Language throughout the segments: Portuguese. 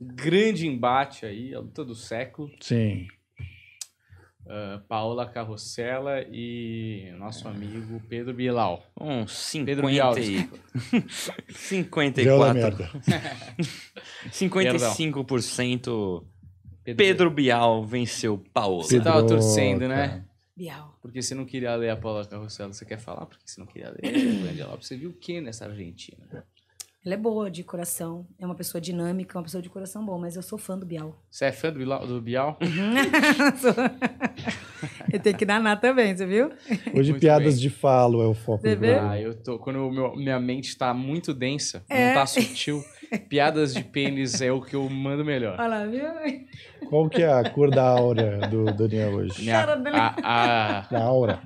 Grande embate aí, a luta do século. Sim. Uh, ah, Paula Carrossela e nosso amigo Pedro Bilal. Um 50 Pedro Bial, e... 54. 55% Pedro, Pedro Bial venceu Paula. Você tava torcendo, né? Bial. Porque você não queria ler a Paula Carrossela, você quer falar? Porque você não queria ler a Lopes. Você viu o que nessa Argentina? Ela é boa de coração, é uma pessoa dinâmica, uma pessoa de coração bom, mas eu sou fã do Bial. Você é fã do Bial? Do Bial? Uhum. eu tenho que danar também, você viu? Hoje muito piadas bem. de falo é o foco. Você viu? Ah, eu tô, quando meu, minha mente está muito densa, é. não tá sutil, piadas de pênis é o que eu mando melhor. Olha lá, viu? Qual que é a cor da aura do Daniel hoje? Minha, a, a, a... aura.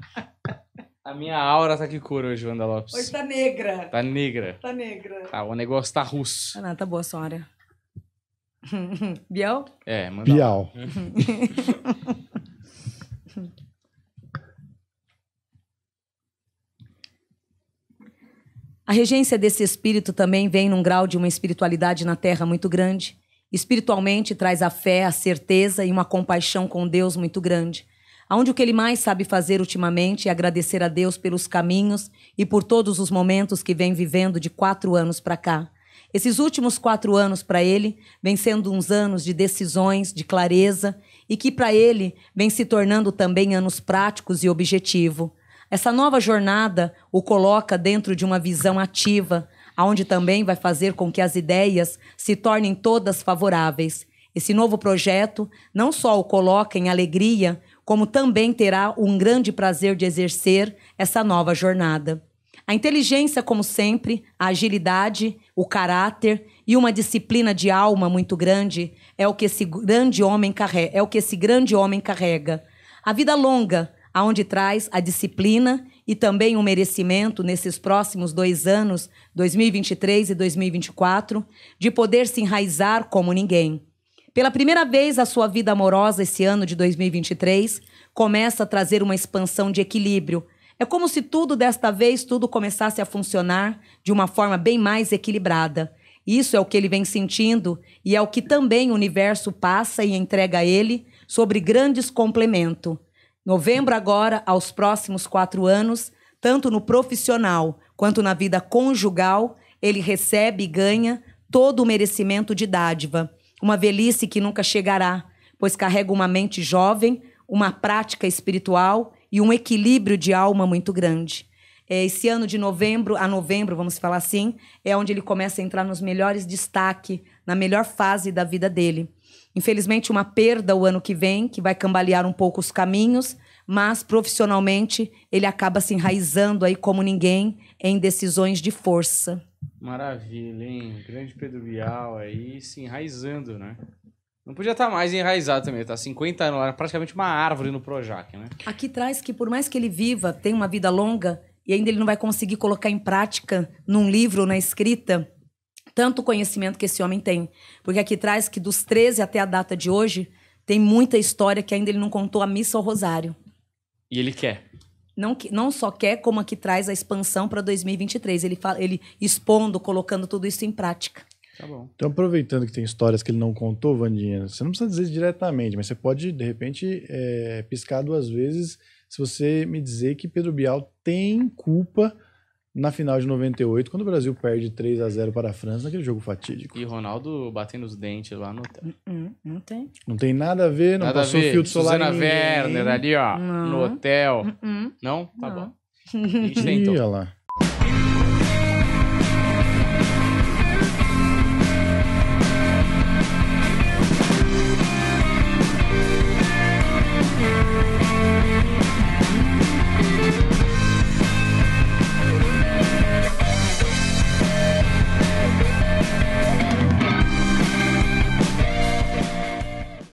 A minha aura tá que cor hoje, Wanda Lopes. Hoje tá negra. Tá negra. Tá negra. Tá, o negócio tá russo. Ah, não, tá boa, senhora. Bial? É, manda. Bial. A regência desse espírito também vem num grau de uma espiritualidade na Terra muito grande. Espiritualmente, traz a fé, a certeza e uma compaixão com Deus muito grande. Onde o que ele mais sabe fazer ultimamente é agradecer a Deus pelos caminhos e por todos os momentos que vem vivendo de quatro anos para cá. Esses últimos quatro anos para ele vêm sendo uns anos de decisões, de clareza e que para ele vêm se tornando também anos práticos e objetivo. Essa nova jornada o coloca dentro de uma visão ativa, aonde também vai fazer com que as ideias se tornem todas favoráveis. Esse novo projeto não só o coloca em alegria, como também terá um grande prazer de exercer essa nova jornada. A inteligência, como sempre, a agilidade, o caráter e uma disciplina de alma muito grande é o que esse grande homem carrega, é o que esse grande homem carrega. A vida longa, aonde traz a disciplina e também o merecimento nesses próximos dois anos, 2023 e 2024, de poder se enraizar como ninguém. Pela primeira vez, a sua vida amorosa esse ano de 2023 começa a trazer uma expansão de equilíbrio. É como se tudo desta vez tudo começasse a funcionar de uma forma bem mais equilibrada. Isso é o que ele vem sentindo e é o que também o universo passa e entrega a ele sobre grandes complemento. Novembro agora, aos próximos quatro anos, tanto no profissional quanto na vida conjugal, ele recebe e ganha todo o merecimento de dádiva uma velhice que nunca chegará, pois carrega uma mente jovem, uma prática espiritual e um equilíbrio de alma muito grande. É, esse ano de novembro a novembro, vamos falar assim, é onde ele começa a entrar nos melhores destaques, na melhor fase da vida dele. Infelizmente, uma perda o ano que vem, que vai cambalear um pouco os caminhos, mas profissionalmente ele acaba se enraizando aí como ninguém em decisões de força. Maravilha, hein? Grande Pedro Bial aí se enraizando, né? Não podia estar tá mais enraizado também, tá 50 anos, era praticamente uma árvore no Projac, né? Aqui traz que por mais que ele viva, tem uma vida longa, e ainda ele não vai conseguir colocar em prática num livro, na escrita, tanto conhecimento que esse homem tem. Porque aqui traz que dos 13 até a data de hoje, tem muita história que ainda ele não contou a missa ao Rosário. E ele quer não, que, não só quer, como a que traz a expansão para 2023. Ele, fala, ele expondo, colocando tudo isso em prática. Tá bom. Então, aproveitando que tem histórias que ele não contou, Vandinha, você não precisa dizer diretamente, mas você pode, de repente, é, piscar duas vezes se você me dizer que Pedro Bial tem culpa na final de 98, quando o Brasil perde 3 a 0 para a França, naquele jogo fatídico. E Ronaldo batendo os dentes lá no hotel. Não, hum, hum, não tem. Não tem nada a ver, não nada passou a ver. filtro solar Suzana Werner ali, ó, não. no hotel. Hum, não? Tá não. bom. A gente tentou. Lá.